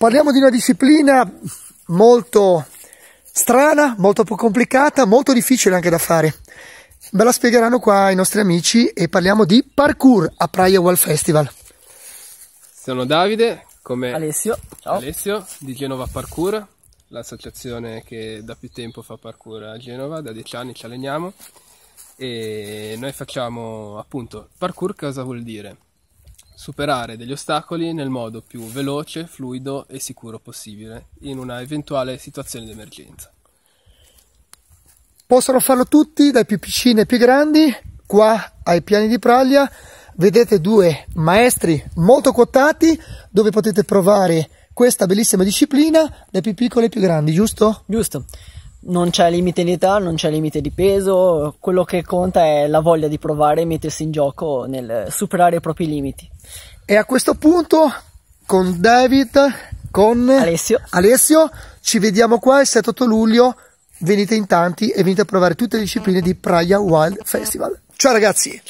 Parliamo di una disciplina molto strana, molto complicata, molto difficile anche da fare. Ve la spiegheranno qua i nostri amici e parliamo di parkour a Praia Wall Festival. Sono Davide, come Alessio, Ciao. Alessio di Genova Parkour, l'associazione che da più tempo fa parkour a Genova, da dieci anni ci alleniamo e noi facciamo appunto parkour cosa vuol dire? superare degli ostacoli nel modo più veloce, fluido e sicuro possibile in una eventuale situazione di emergenza. Possono farlo tutti, dai più piccini ai più grandi, qua ai piani di Praglia vedete due maestri molto quotati dove potete provare questa bellissima disciplina dai più piccoli ai più grandi, giusto? Giusto non c'è limite di età, non c'è limite di peso, quello che conta è la voglia di provare e mettersi in gioco nel superare i propri limiti. E a questo punto con David, con Alessio, Alessio ci vediamo qua il 7 8 luglio, venite in tanti e venite a provare tutte le discipline di Praia Wild Festival. Ciao ragazzi! Ciao.